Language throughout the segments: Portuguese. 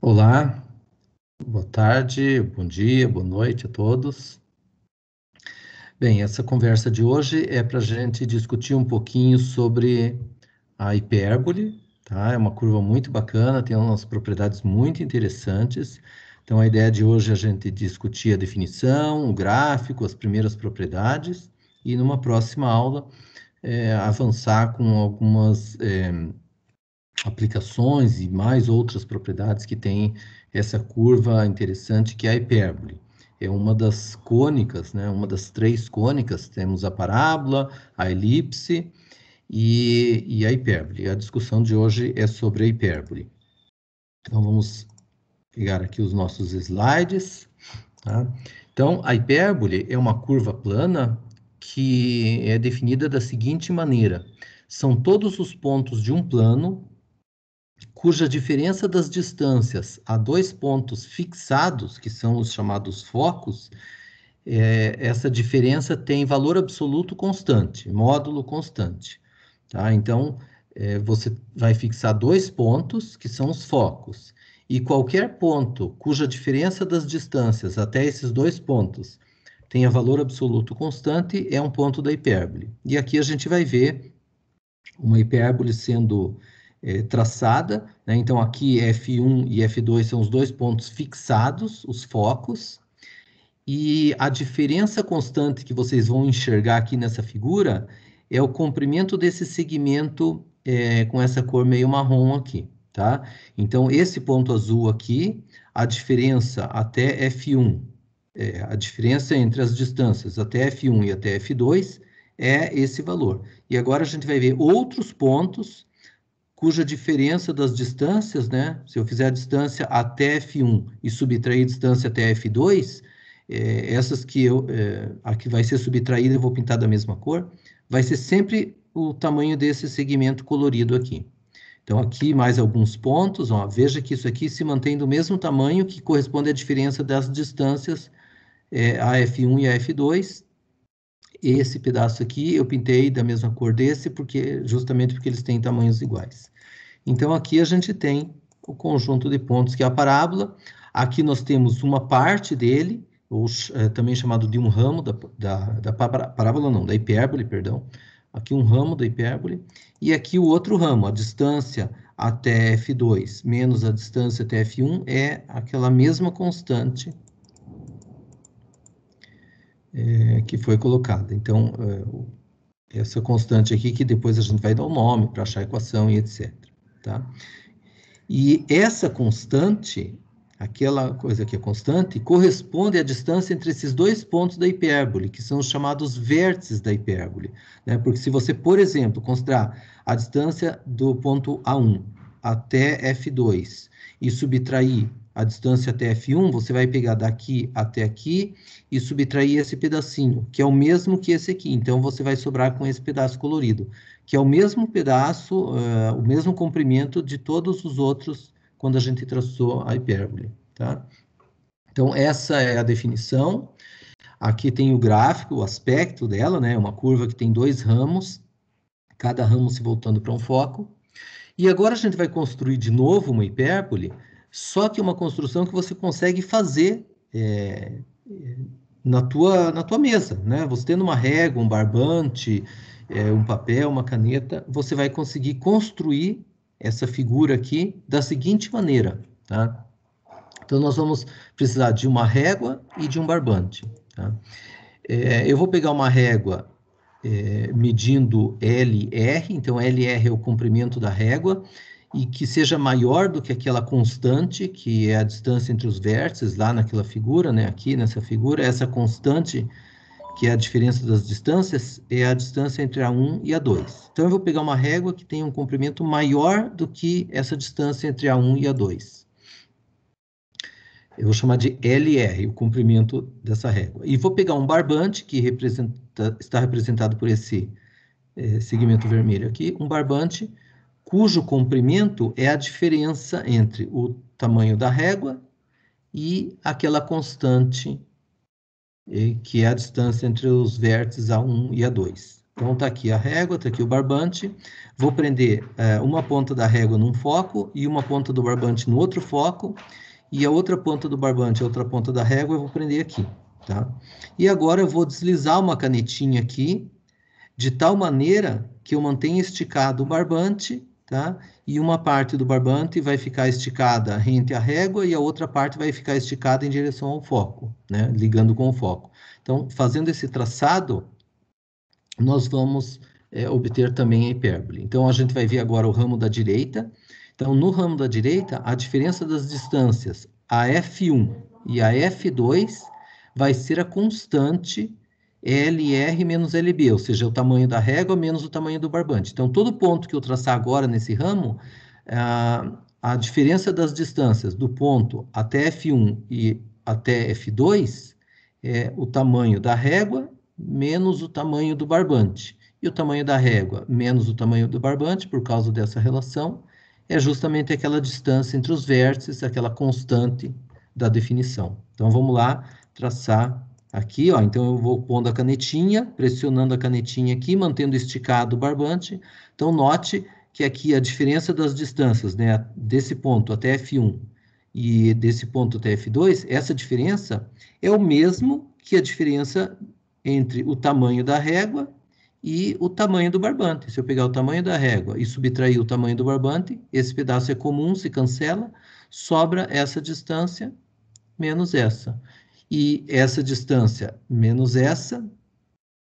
Olá, boa tarde, bom dia, boa noite a todos. Bem, essa conversa de hoje é para a gente discutir um pouquinho sobre a hipérbole, tá? É uma curva muito bacana, tem umas propriedades muito interessantes. Então, a ideia de hoje é a gente discutir a definição, o gráfico, as primeiras propriedades, e numa próxima aula é, avançar com algumas é, aplicações e mais outras propriedades que tem essa curva interessante que é a hipérbole. É uma das cônicas, né? uma das três cônicas, temos a parábola, a elipse e, e a hipérbole. A discussão de hoje é sobre a hipérbole. Então vamos pegar aqui os nossos slides. Tá? Então, a hipérbole é uma curva plana que é definida da seguinte maneira. São todos os pontos de um plano cuja diferença das distâncias a dois pontos fixados, que são os chamados focos, é, essa diferença tem valor absoluto constante, módulo constante. Tá? Então, é, você vai fixar dois pontos, que são os focos, e qualquer ponto cuja diferença das distâncias até esses dois pontos tenha valor absoluto constante é um ponto da hipérbole. E aqui a gente vai ver uma hipérbole sendo é, traçada. Né? Então, aqui F1 e F2 são os dois pontos fixados, os focos. E a diferença constante que vocês vão enxergar aqui nessa figura é o comprimento desse segmento é, com essa cor meio marrom aqui, tá? Então, esse ponto azul aqui, a diferença até F1, é, a diferença entre as distâncias até F1 e até F2 é esse valor. E agora a gente vai ver outros pontos cuja diferença das distâncias, né, se eu fizer a distância até F1 e subtrair a distância até F2, é, essas que eu, é, a que vai ser subtraída eu vou pintar da mesma cor, vai ser sempre o tamanho desse segmento colorido aqui. Então, aqui mais alguns pontos. Ó, veja que isso aqui se mantém do mesmo tamanho que corresponde à diferença das distâncias é, a F1 e a F2. Esse pedaço aqui eu pintei da mesma cor desse, porque, justamente porque eles têm tamanhos iguais. Então, aqui a gente tem o conjunto de pontos que é a parábola. Aqui nós temos uma parte dele, ou é, também chamado de um ramo da, da, da parábola, não, da hipérbole, perdão. Aqui um ramo da hipérbole. E aqui o outro ramo, a distância até F2 menos a distância até F1 é aquela mesma constante é, que foi colocada. Então, é, essa constante aqui que depois a gente vai dar o um nome para achar a equação e etc. Tá? E essa constante, aquela coisa que é constante, corresponde à distância entre esses dois pontos da hipérbole, que são os chamados vértices da hipérbole. Né? Porque se você, por exemplo, considerar a distância do ponto A1 até F2 e subtrair a distância até F1, você vai pegar daqui até aqui e subtrair esse pedacinho, que é o mesmo que esse aqui. Então, você vai sobrar com esse pedaço colorido, que é o mesmo pedaço, uh, o mesmo comprimento de todos os outros quando a gente traçou a hipérbole, tá? Então, essa é a definição. Aqui tem o gráfico, o aspecto dela, né? Uma curva que tem dois ramos, cada ramo se voltando para um foco. E agora a gente vai construir de novo uma hipérbole, só que uma construção que você consegue fazer é, na, tua, na tua mesa, né? Você tendo uma régua, um barbante, é, um papel, uma caneta, você vai conseguir construir essa figura aqui da seguinte maneira, tá? Então, nós vamos precisar de uma régua e de um barbante. Tá? É, eu vou pegar uma régua é, medindo LR, então LR é o comprimento da régua, e que seja maior do que aquela constante, que é a distância entre os vértices lá naquela figura, né? aqui nessa figura, essa constante que é a diferença das distâncias, é a distância entre a 1 e a 2. Então eu vou pegar uma régua que tem um comprimento maior do que essa distância entre a 1 e a 2. Eu vou chamar de LR, o comprimento dessa régua. E vou pegar um barbante, que representa, está representado por esse é, segmento vermelho aqui, um barbante cujo comprimento é a diferença entre o tamanho da régua e aquela constante que é a distância entre os vértices A1 e A2. Então, está aqui a régua, está aqui o barbante. Vou prender é, uma ponta da régua num foco e uma ponta do barbante no outro foco. E a outra ponta do barbante, a outra ponta da régua, eu vou prender aqui. Tá? E agora eu vou deslizar uma canetinha aqui, de tal maneira que eu mantenha esticado o barbante tá? E uma parte do barbante vai ficar esticada rente à régua e a outra parte vai ficar esticada em direção ao foco, né? Ligando com o foco. Então, fazendo esse traçado, nós vamos é, obter também a hipérbole. Então, a gente vai ver agora o ramo da direita. Então, no ramo da direita, a diferença das distâncias, a F1 e a F2, vai ser a constante LR menos LB, ou seja, o tamanho da régua menos o tamanho do barbante. Então, todo ponto que eu traçar agora nesse ramo, a, ah, a diferença das distâncias do ponto até F1 e até F2 é o tamanho da régua menos o tamanho do barbante. E o tamanho da régua menos o tamanho do barbante, por causa dessa relação, é justamente aquela distância entre os vértices, aquela constante da definição. Então, vamos lá traçar Aqui, ó, então eu vou pondo a canetinha, pressionando a canetinha aqui, mantendo esticado o barbante. Então, note que aqui a diferença das distâncias, né, desse ponto até F1 e desse ponto até F2, essa diferença é o mesmo que a diferença entre o tamanho da régua e o tamanho do barbante. Se eu pegar o tamanho da régua e subtrair o tamanho do barbante, esse pedaço é comum, se cancela, sobra essa distância menos essa e essa distância menos essa,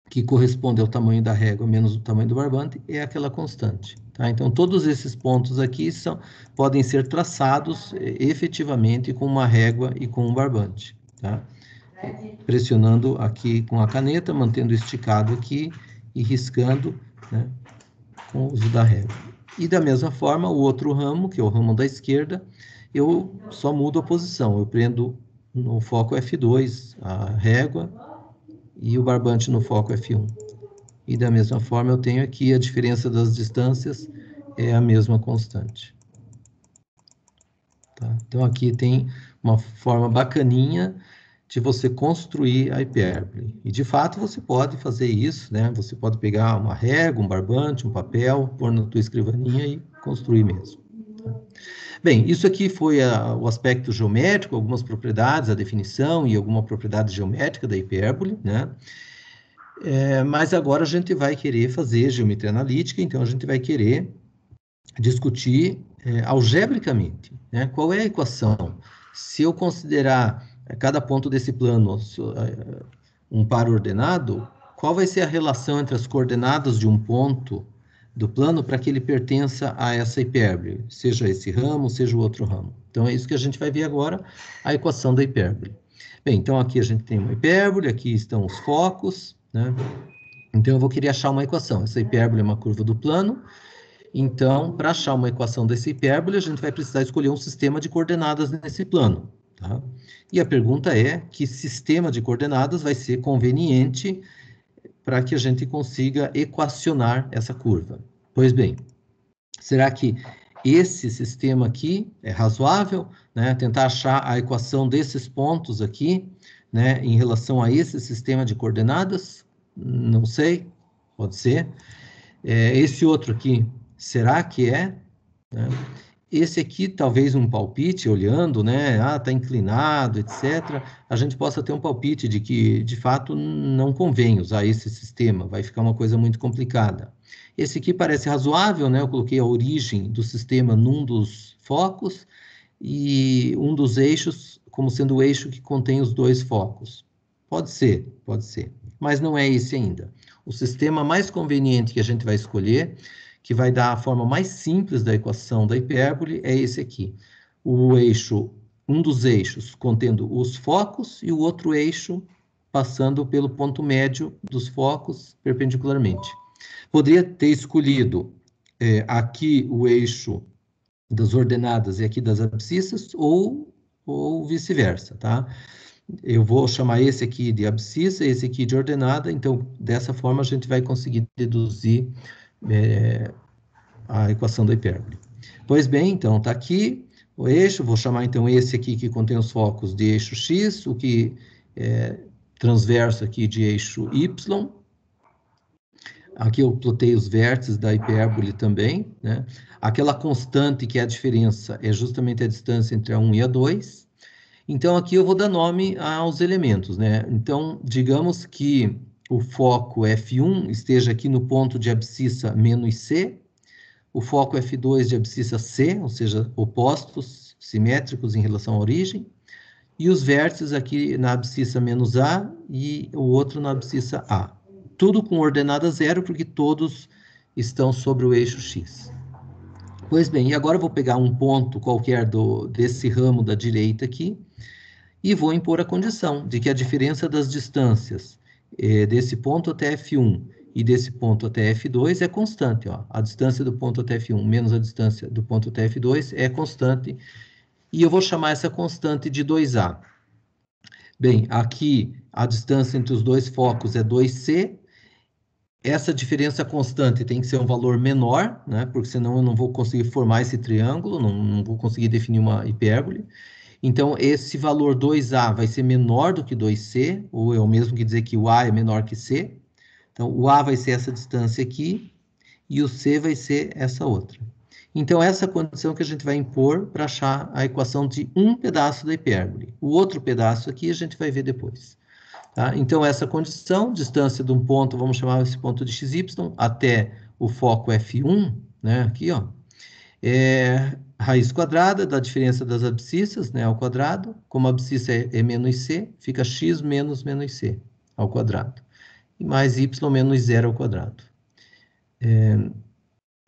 que corresponde ao tamanho da régua menos o tamanho do barbante, é aquela constante. Tá? Então, todos esses pontos aqui são, podem ser traçados eh, efetivamente com uma régua e com um barbante. Tá? Pressionando aqui com a caneta, mantendo esticado aqui e riscando né, com o uso da régua. E da mesma forma, o outro ramo, que é o ramo da esquerda, eu só mudo a posição. Eu prendo no foco F2, a régua, e o barbante no foco F1. E da mesma forma, eu tenho aqui a diferença das distâncias é a mesma constante. Tá? Então, aqui tem uma forma bacaninha de você construir a hipérbole. E, de fato, você pode fazer isso, né? Você pode pegar uma régua, um barbante, um papel, pôr na tua escrivaninha e construir mesmo. Bem, isso aqui foi a, o aspecto geométrico, algumas propriedades, a definição e alguma propriedade geométrica da hipérbole, né? É, mas agora a gente vai querer fazer geometria analítica, então a gente vai querer discutir é, algebricamente né? qual é a equação. Se eu considerar é, cada ponto desse plano é, um par ordenado, qual vai ser a relação entre as coordenadas de um ponto do plano para que ele pertença a essa hipérbole, seja esse ramo, seja o outro ramo. Então é isso que a gente vai ver agora, a equação da hipérbole. Bem, então aqui a gente tem uma hipérbole, aqui estão os focos, né? Então eu vou querer achar uma equação. Essa hipérbole é uma curva do plano. Então, para achar uma equação dessa hipérbole, a gente vai precisar escolher um sistema de coordenadas nesse plano. Tá? E a pergunta é que sistema de coordenadas vai ser conveniente para que a gente consiga equacionar essa curva. Pois bem, será que esse sistema aqui é razoável? Né? Tentar achar a equação desses pontos aqui, né, em relação a esse sistema de coordenadas? Não sei, pode ser. É, esse outro aqui, será que é? Né? Esse aqui, talvez um palpite, olhando, né? Ah, está inclinado, etc. A gente possa ter um palpite de que, de fato, não convém usar esse sistema, vai ficar uma coisa muito complicada. Esse aqui parece razoável, né? Eu coloquei a origem do sistema num dos focos e um dos eixos como sendo o eixo que contém os dois focos. Pode ser, pode ser, mas não é esse ainda. O sistema mais conveniente que a gente vai escolher que vai dar a forma mais simples da equação da hipérbole, é esse aqui. O eixo, um dos eixos contendo os focos e o outro eixo passando pelo ponto médio dos focos perpendicularmente. Poderia ter escolhido é, aqui o eixo das ordenadas e aqui das abscissas ou, ou vice-versa, tá? Eu vou chamar esse aqui de abscissa, esse aqui de ordenada, então dessa forma a gente vai conseguir deduzir é, a equação da hipérbole. Pois bem, então está aqui o eixo, vou chamar então esse aqui que contém os focos de eixo x, o que é transverso aqui de eixo y. Aqui eu plotei os vértices da hipérbole também. Né? Aquela constante que é a diferença é justamente a distância entre a 1 e a 2. Então, aqui eu vou dar nome aos elementos. Né? Então, digamos que o foco F1 esteja aqui no ponto de abscissa menos C, o foco F2 de abscissa C, ou seja, opostos, simétricos em relação à origem, e os vértices aqui na abscissa menos A e o outro na abscissa A. Tudo com ordenada zero, porque todos estão sobre o eixo X. Pois bem, e agora eu vou pegar um ponto qualquer do, desse ramo da direita aqui e vou impor a condição de que a diferença das distâncias é, desse ponto até F1 e desse ponto até F2 é constante. Ó. A distância do ponto até F1 menos a distância do ponto até F2 é constante. E eu vou chamar essa constante de 2A. Bem, aqui a distância entre os dois focos é 2C. Essa diferença constante tem que ser um valor menor, né? porque senão eu não vou conseguir formar esse triângulo, não, não vou conseguir definir uma hipérbole. Então, esse valor 2A vai ser menor do que 2C, ou é o mesmo que dizer que o A é menor que C. Então, o A vai ser essa distância aqui e o C vai ser essa outra. Então, essa é a condição que a gente vai impor para achar a equação de um pedaço da hipérbole. O outro pedaço aqui a gente vai ver depois. Tá? Então, essa condição, distância de um ponto, vamos chamar esse ponto de xy, até o foco F1, né? aqui, ó, é, raiz quadrada da diferença das abscissas né, ao quadrado. Como a abscissa é, é menos c, fica x menos menos c ao quadrado. E mais y menos zero ao quadrado. É,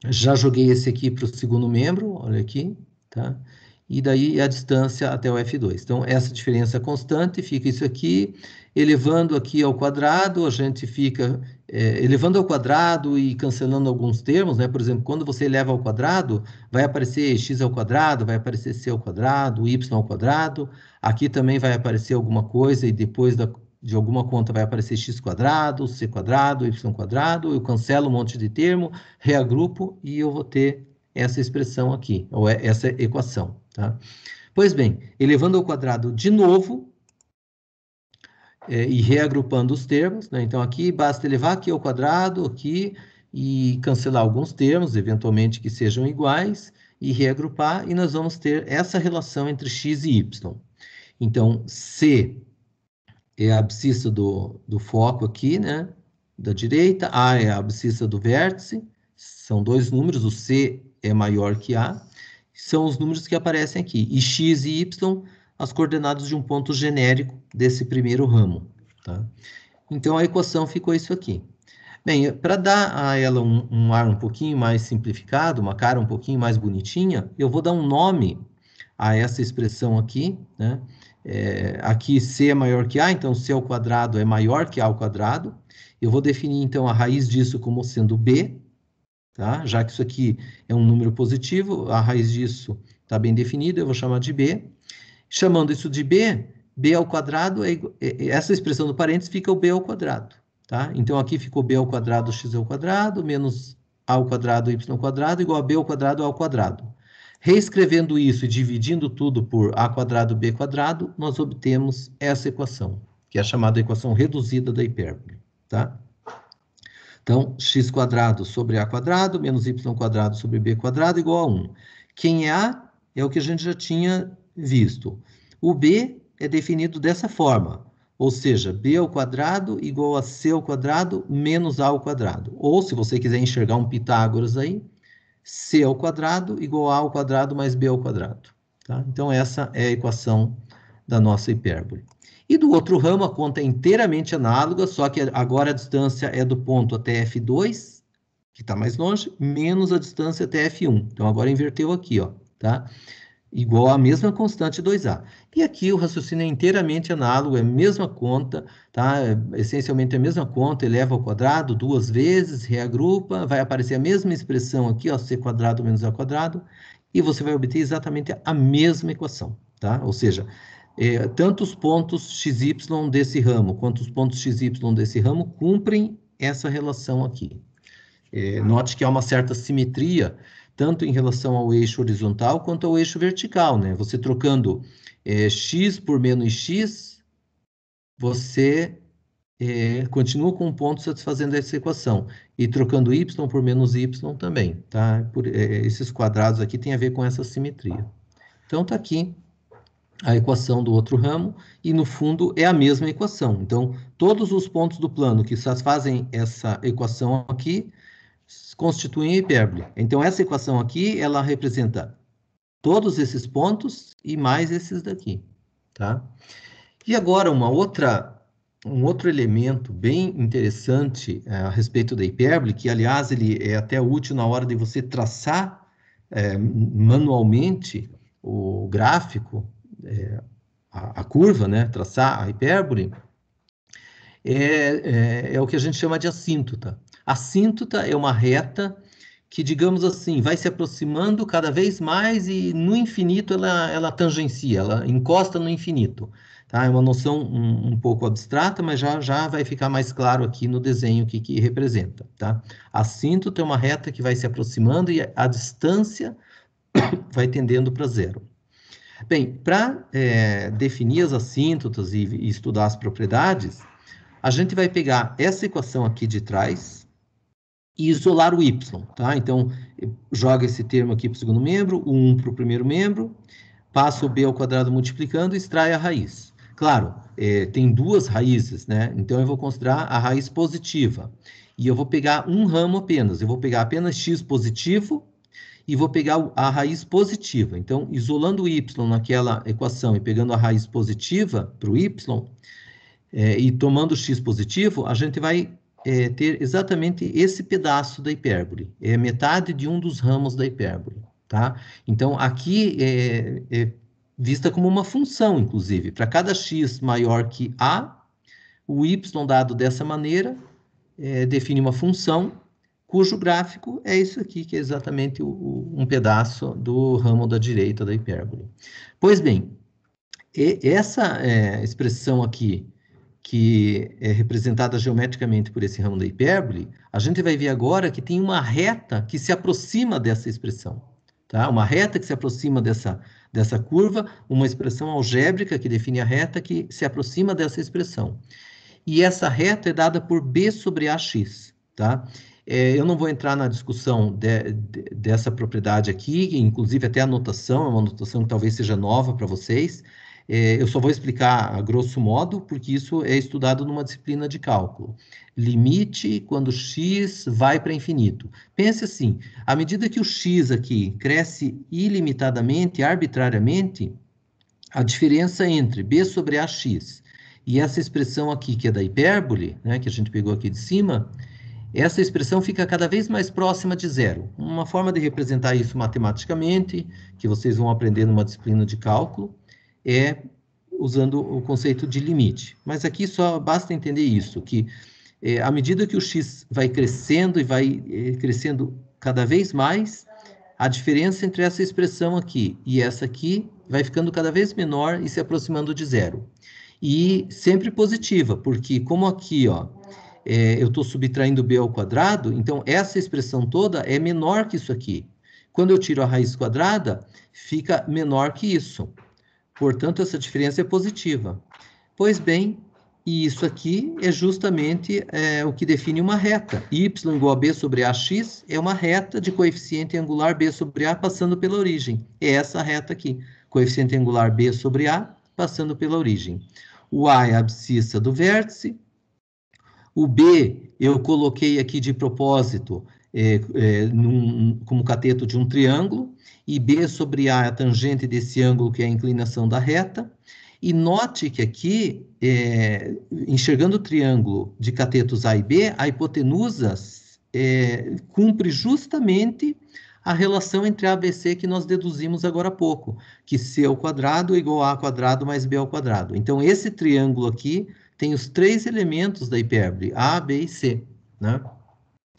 já joguei esse aqui para o segundo membro, olha aqui, tá? E daí a distância até o F2. Então, essa diferença constante fica isso aqui, elevando aqui ao quadrado, a gente fica é, elevando ao quadrado e cancelando alguns termos, né? Por exemplo, quando você eleva ao quadrado, vai aparecer x ao quadrado, vai aparecer c ao quadrado, y ao quadrado. Aqui também vai aparecer alguma coisa e depois da, de alguma conta vai aparecer x quadrado, c quadrado, y quadrado. Eu cancelo um monte de termo, reagrupo e eu vou ter essa expressão aqui, ou é, essa equação, tá? Pois bem, elevando ao quadrado de novo, é, e reagrupando os termos. Né? Então, aqui basta elevar aqui ao quadrado, aqui, e cancelar alguns termos, eventualmente que sejam iguais, e reagrupar, e nós vamos ter essa relação entre x e y. Então, C é a abscissa do, do foco aqui, né? Da direita, A é a abscissa do vértice, são dois números, o C é maior que A, são os números que aparecem aqui. E X e Y as coordenadas de um ponto genérico desse primeiro ramo. Tá? Então, a equação ficou isso aqui. Bem, para dar a ela um, um, ar um pouquinho mais simplificado, uma cara um pouquinho mais bonitinha, eu vou dar um nome a essa expressão aqui, né? É, aqui C é maior que A, então C ao quadrado é maior que A ao quadrado. Eu vou definir, então, a raiz disso como sendo B, tá? Já que isso aqui é um número positivo, a raiz disso está bem definida, eu vou chamar de B. Chamando isso de b, b ao quadrado, é, igual, é, é, essa expressão do parênteses fica o b ao quadrado. Tá? Então aqui ficou b ao quadrado x ao quadrado menos a ao quadrado y ao quadrado igual a b ao quadrado ao quadrado. Reescrevendo isso e dividindo tudo por a quadrado b quadrado, nós obtemos essa equação, que é chamada equação reduzida da hipérbole, tá? Então, x quadrado sobre a quadrado menos y quadrado sobre b quadrado igual a 1. Quem é a é o que a gente já tinha visto. O B é definido dessa forma, ou seja, b ao quadrado igual a c ao quadrado menos a ao quadrado. Ou, se você quiser enxergar um Pitágoras aí, c ao quadrado igual a ao quadrado mais b ao quadrado. Tá? Então, essa é a equação da nossa hipérbole. E do outro ramo, a conta é inteiramente análoga, só que agora a distância é do ponto até F2, que está mais longe, menos a distância até F1. Então, agora inverteu aqui, ó, tá? igual à mesma constante 2A. E aqui o raciocínio é inteiramente análogo, é a mesma conta, tá? É, essencialmente é a mesma conta, eleva ao quadrado duas vezes, reagrupa, vai aparecer a mesma expressão aqui, ó, c quadrado menos a quadrado, e você vai obter exatamente a mesma equação, tá? Ou seja, é, tanto os pontos xy desse ramo quanto os pontos xy desse ramo cumprem essa relação aqui. É, note que há uma certa simetria tanto em relação ao eixo horizontal quanto ao eixo vertical, né? Você trocando é, x por menos x, você é, continua com um ponto satisfazendo essa equação. E trocando y por menos y também, tá? Por, é, esses quadrados aqui têm a ver com essa simetria. Então, tá aqui a equação do outro ramo, e no fundo é a mesma equação. Então, todos os pontos do plano que satisfazem essa equação aqui constituem hipérbole. Então, essa equação aqui, ela representa todos esses pontos e mais esses daqui, tá? E agora, uma outra, um outro elemento bem interessante é, a respeito da hipérbole, que, aliás, ele é até útil na hora de você traçar é, manualmente o gráfico, é, a, a curva, né? Traçar a hipérbole, é, é, é, o que a gente chama de assíntota. A síntuta é uma reta que, digamos assim, vai se aproximando cada vez mais e no infinito ela, ela tangencia, ela encosta no infinito. Tá? É uma noção um, um pouco abstrata, mas já, já vai ficar mais claro aqui no desenho o que, que representa. Tá? A síntuta é uma reta que vai se aproximando e a distância vai tendendo para zero. Bem, para é, definir as assíntotas e, e estudar as propriedades, a gente vai pegar essa equação aqui de trás, e isolar o Y. Tá? Então, joga esse termo aqui para o segundo membro, o 1 para o primeiro membro, passa o B ao quadrado multiplicando e extrai a raiz. Claro, é, tem duas raízes, né? Então, eu vou considerar a raiz positiva. E eu vou pegar um ramo apenas. Eu vou pegar apenas x positivo e vou pegar a raiz positiva. Então, isolando o y naquela equação e pegando a raiz positiva para o y, é, e tomando o x positivo, a gente vai é, ter exatamente esse pedaço da hipérbole, é metade de um dos ramos da hipérbole, tá? Então, aqui é, é vista como uma função, inclusive. Para cada x maior que a, o y dado dessa maneira é, define uma função cujo gráfico é isso aqui, que é exatamente o, o, um pedaço do ramo da direita da hipérbole. Pois bem, essa é, expressão aqui que é representada geometricamente por esse ramo da hipérbole, a gente vai ver agora que tem uma reta que se aproxima dessa expressão. Tá? Uma reta que se aproxima dessa, dessa curva, uma expressão algébrica que define a reta que se aproxima dessa expressão. E essa reta é dada por B sobre AX. Tá? É, eu não vou entrar na discussão de, de, dessa propriedade aqui, inclusive até a notação, é uma notação que talvez seja nova para vocês, é, eu só vou explicar a grosso modo, porque isso é estudado numa disciplina de cálculo. Limite quando x vai para infinito. Pense assim, à medida que o x aqui cresce ilimitadamente, arbitrariamente, a diferença entre b sobre ax e essa expressão aqui, que é da hipérbole, né, que a gente pegou aqui de cima, essa expressão fica cada vez mais próxima de zero. Uma forma de representar isso matematicamente, que vocês vão aprender numa disciplina de cálculo, é usando o conceito de limite. Mas aqui só basta entender isso, que é, à medida que o x vai crescendo e vai é, crescendo cada vez mais, a diferença entre essa expressão aqui e essa aqui vai ficando cada vez menor e se aproximando de zero. E sempre positiva, porque como aqui ó, é, eu estou subtraindo b ao quadrado, então essa expressão toda é menor que isso aqui. Quando eu tiro a raiz quadrada, fica menor que isso. Portanto, essa diferença é positiva. Pois bem, e isso aqui é justamente é, o que define uma reta. y igual a b sobre ax é uma reta de coeficiente angular b sobre a passando pela origem. É essa reta aqui, coeficiente angular b sobre a passando pela origem. O a é a abscissa do vértice. O b eu coloquei aqui de propósito é, é, num, como cateto de um triângulo, e B sobre A é a tangente desse ângulo, que é a inclinação da reta. E note que aqui, é, enxergando o triângulo de catetos A e B, a hipotenusa é, cumpre justamente a relação entre A e BC que nós deduzimos agora há pouco, que C ao quadrado é igual a A ao quadrado mais B ao quadrado. Então, esse triângulo aqui tem os três elementos da hipérbole, A, B e C, né?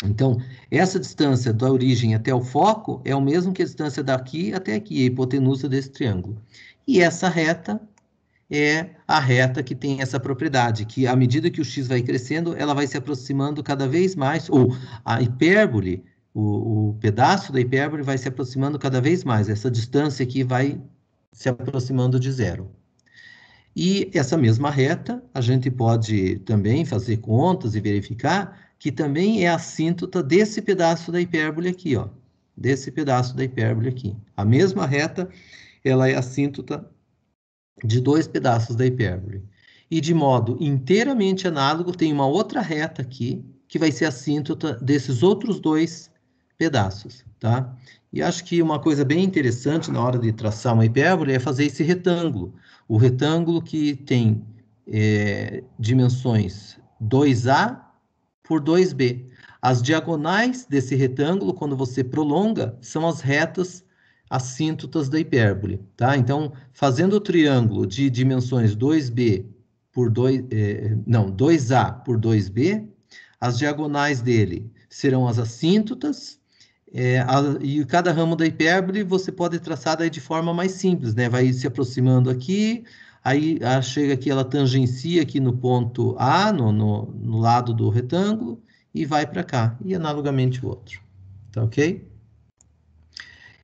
Então, essa distância da origem até o foco é o mesmo que a distância daqui até aqui, a hipotenusa desse triângulo. E essa reta é a reta que tem essa propriedade, que à medida que o x vai crescendo, ela vai se aproximando cada vez mais, ou a hipérbole, o, o pedaço da hipérbole vai se aproximando cada vez mais, essa distância aqui vai se aproximando de zero. E essa mesma reta, a gente pode também fazer contas e verificar que também é assíntota desse pedaço da hipérbole aqui, ó, desse pedaço da hipérbole aqui. A mesma reta, ela é assíntota de dois pedaços da hipérbole. E de modo inteiramente análogo, tem uma outra reta aqui, que vai ser assíntota desses outros dois pedaços, tá? E acho que uma coisa bem interessante na hora de traçar uma hipérbole é fazer esse retângulo. O retângulo que tem é, dimensões 2A por 2b. As diagonais desse retângulo, quando você prolonga, são as retas assíntotas da hipérbole. Tá? Então, fazendo o triângulo de dimensões 2b por 2, eh, é, não, 2a por 2b, as diagonais dele serão as assíntotas, eh, é, a, e cada ramo da hipérbole você pode traçar de forma mais simples, né? vai se aproximando aqui, aí ah, chega aqui, ela tangencia aqui no ponto A, no, no, no lado do retângulo, e vai para cá, e analogamente o outro. Tá ok?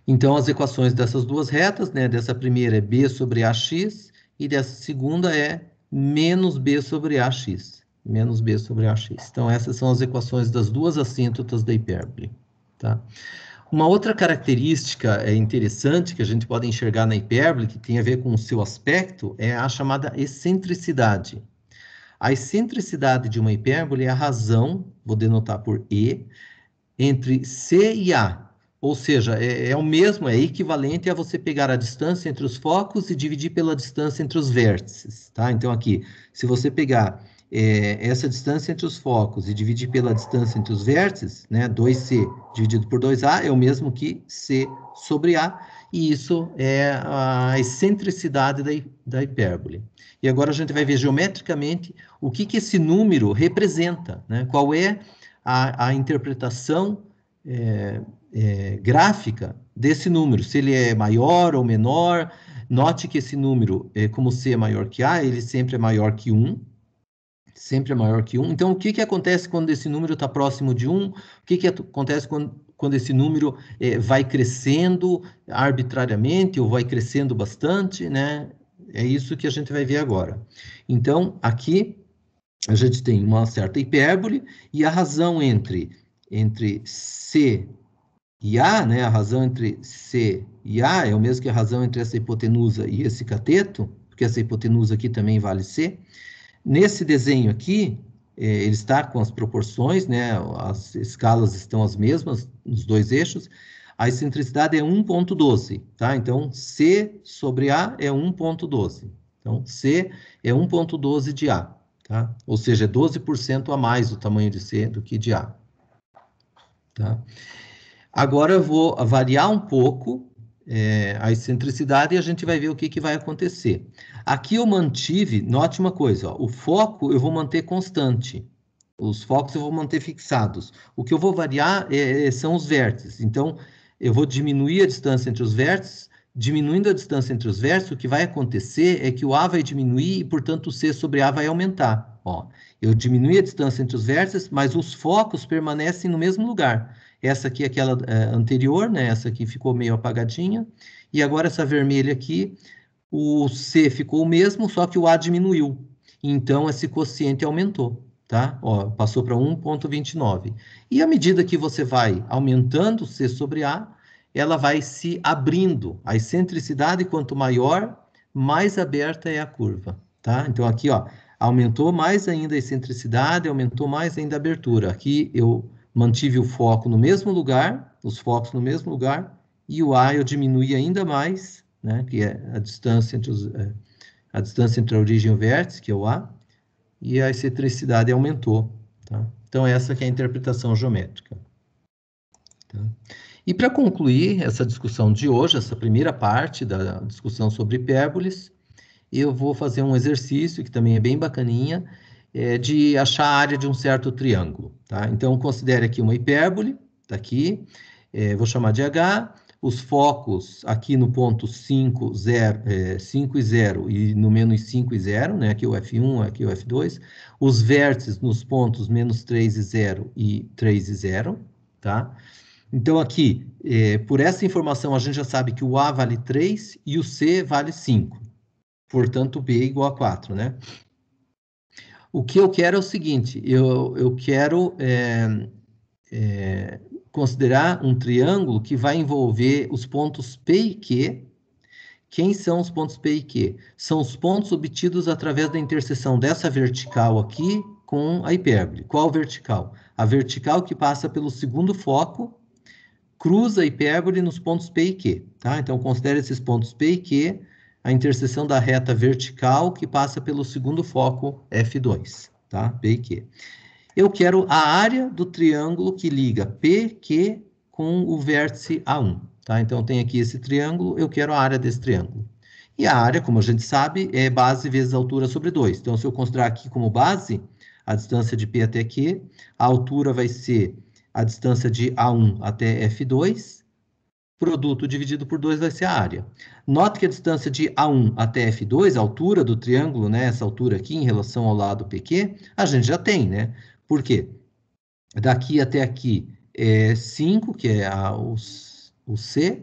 Então, as equações dessas duas retas, né, dessa primeira é b sobre ax, e dessa segunda é menos b sobre ax, menos b sobre ax. Então, essas são as equações das duas assíntotas da hipérbole. Tá? Uma outra característica é, interessante que a gente pode enxergar na hipérbole, que tem a ver com o seu aspecto, é a chamada excentricidade. A excentricidade de uma hipérbole é a razão, vou denotar por E, entre C e A. Ou seja, é, é o mesmo, é equivalente a você pegar a distância entre os focos e dividir pela distância entre os vértices. Tá? Então, aqui, se você pegar é, essa distância entre os focos e dividir pela distância entre os vértices, né, 2C dividido por 2A é o mesmo que C sobre A, e isso é a excentricidade da, da hipérbole. E agora a gente vai ver geometricamente o que, que esse número representa, né, qual é a, a interpretação é, é, gráfica desse número, se ele é maior ou menor. Note que esse número, é como C é maior que A, ele sempre é maior que 1, sempre é maior que 1. Um. Então, o que, que acontece quando esse número está próximo de 1? Um? O que, que acontece quando, quando esse número é, vai crescendo arbitrariamente ou vai crescendo bastante, né? É isso que a gente vai ver agora. Então, aqui a gente tem uma certa hipérbole e a razão entre, entre C e A, né? A razão entre C e A é o mesmo que a razão entre essa hipotenusa e esse cateto, porque essa hipotenusa aqui também vale C. Nesse desenho aqui, é, ele está com as proporções, né, as escalas estão as mesmas nos dois eixos, a excentricidade é 1.12, tá? Então, C sobre A é 1.12. Então, C é 1.12 de A, tá? Ou seja, é 12% a mais o tamanho de C do que de A, tá? Agora eu vou variar um pouco é, a excentricidade e a gente vai ver o que, que vai acontecer. Aqui eu mantive, note uma coisa, ó, o foco eu vou manter constante, os focos eu vou manter fixados. O que eu vou variar é, é são os vértices, então eu vou diminuir a distância entre os vértices, diminuindo a distância entre os vértices, o que vai acontecer é que o A vai diminuir e, portanto, o C sobre A vai aumentar. Ó, eu diminui a distância entre os vértices, mas os focos permanecem no mesmo lugar. Essa aqui é aquela é, anterior, né? Essa aqui ficou meio apagadinha. E agora essa vermelha aqui, o C ficou o mesmo, só que o A diminuiu. Então, esse quociente aumentou, tá? Ó, passou para 1,29. E à medida que você vai aumentando C sobre A, ela vai se abrindo. A excentricidade, quanto maior, mais aberta é a curva, tá? Então, aqui, ó, aumentou mais ainda a excentricidade, aumentou mais ainda a abertura. Aqui eu mantive o foco no mesmo lugar, os focos no mesmo lugar, e o A eu diminuí ainda mais, né, que é a distância entre os, é, a distância entre a origem e o vértice, que é o A, e a excentricidade aumentou. Tá? Então, essa é a interpretação geométrica. Tá? E para concluir essa discussão de hoje, essa primeira parte da discussão sobre hipérboles, eu vou fazer um exercício que também é bem bacaninha, é, de achar a área de um certo triângulo. Tá? Então, considere aqui uma hipérbole, está aqui, é, vou chamar de H, os focos aqui no ponto 5, 0, é, 5 e 0 e no menos 5 e 0, né? aqui é o F1, aqui é o F2, os vértices nos pontos menos 3 e 0 e 3 e 0, tá? Então, aqui, é, por essa informação, a gente já sabe que o A vale 3 e o C vale 5. Portanto, B igual a 4, né? O que eu quero é o seguinte, eu, eu quero é, é, considerar um triângulo que vai envolver os pontos P e Q. Quem são os pontos P e Q? São os pontos obtidos através da interseção dessa vertical aqui com a hipérbole. Qual vertical? A vertical que passa pelo segundo foco, cruza a hipérbole nos pontos P e Q. Tá? Então, considere esses pontos P e Q a interseção da reta vertical que passa pelo segundo foco F2, tá? P e Q. Eu quero a área do triângulo que liga PQ com o vértice A1, tá? Então, tem aqui esse triângulo, eu quero a área desse triângulo. E a área, como a gente sabe, é base vezes altura sobre 2. Então, se eu considerar aqui como base a distância de P até Q, a altura vai ser a distância de A1 até F2, produto dividido por 2 vai ser a área. Note que a distância de A1 até F2, a altura do triângulo, né, essa altura aqui em relação ao lado PQ, a gente já tem, né? Por quê? Daqui até aqui é 5, que é a, o, o C,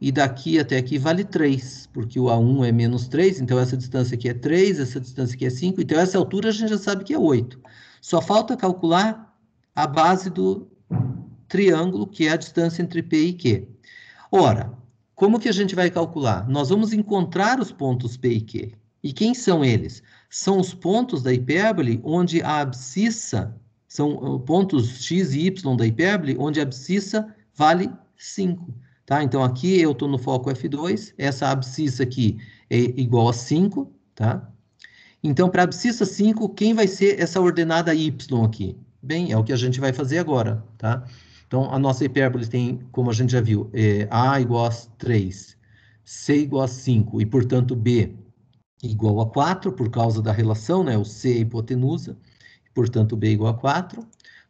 e daqui até aqui vale 3, porque o A1 é menos 3, então essa distância aqui é 3, essa distância aqui é 5, então essa altura a gente já sabe que é 8. Só falta calcular a base do triângulo, que é a distância entre P e Q. Ora, como que a gente vai calcular? Nós vamos encontrar os pontos P e Q. E quem são eles? São os pontos da hipérbole onde a abscissa, são uh, pontos x e y da hipérbole, onde a abscissa vale 5. Tá? Então, aqui eu estou no foco F2, essa abscissa aqui é igual a 5. Tá? Então, para a abscissa 5, quem vai ser essa ordenada y aqui? Bem, é o que a gente vai fazer agora. Tá? Então, a nossa hipérbole tem, como a gente já viu, é A igual a 3, C igual a 5 e, portanto, B igual a 4 por causa da relação, né? O C é hipotenusa, e, portanto, B igual a 4,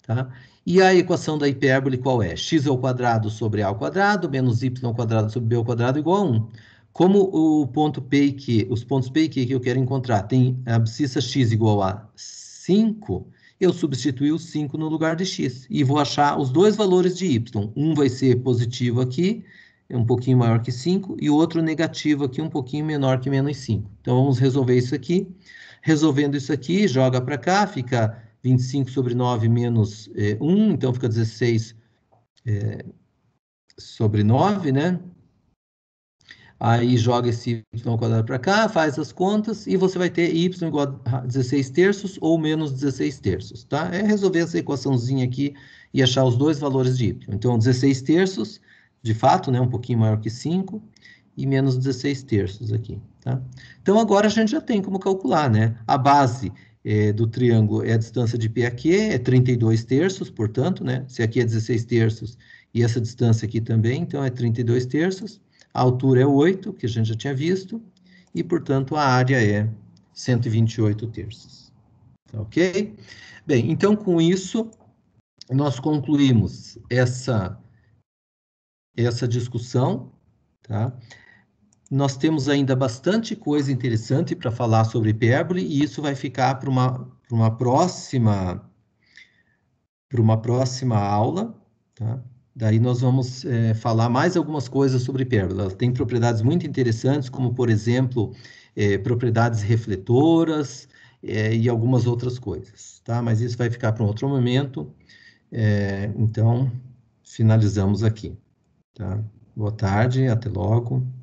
tá? E a equação da hipérbole qual é? x ao quadrado sobre a ao quadrado menos y ao quadrado sobre b ao quadrado igual a 1. Como o ponto P e Q, os pontos P e Q que eu quero encontrar tem a abscissa x igual a 5, eu substituí o 5 no lugar de x e vou achar os dois valores de y. Um vai ser positivo aqui, um pouquinho maior que 5, e o outro negativo aqui, um pouquinho menor que menos 5. Então, vamos resolver isso aqui. Resolvendo isso aqui, joga para cá, fica 25 sobre 9 menos eh, 1, então fica 16 eh, sobre 9, né? Aí joga esse y quadrado para cá, faz as contas e você vai ter y igual a 16 terços ou menos 16 terços, tá? É resolver essa equaçãozinha aqui e achar os dois valores de y. Então, 16 terços, de fato, né, um pouquinho maior que 5, e menos 16 terços aqui, tá? Então, agora a gente já tem como calcular, né? A base é, do triângulo é a distância de P a Q, é 32 terços, portanto, né? Se aqui é 16 terços e essa distância aqui também, então é 32 terços. A altura é 8, que a gente já tinha visto, e, portanto, a área é 128 terços. Tá ok? Bem, então, com isso, nós concluímos essa, essa discussão. Tá? Nós temos ainda bastante coisa interessante para falar sobre hipérbole, e isso vai ficar para uma, uma próxima para uma próxima aula. Tá? Daí nós vamos é, falar mais algumas coisas sobre pérola. Ela tem propriedades muito interessantes, como, por exemplo, é, propriedades refletoras é, e algumas outras coisas, tá? Mas isso vai ficar para um outro momento. então, finalizamos aqui, tá? Boa tarde, até logo.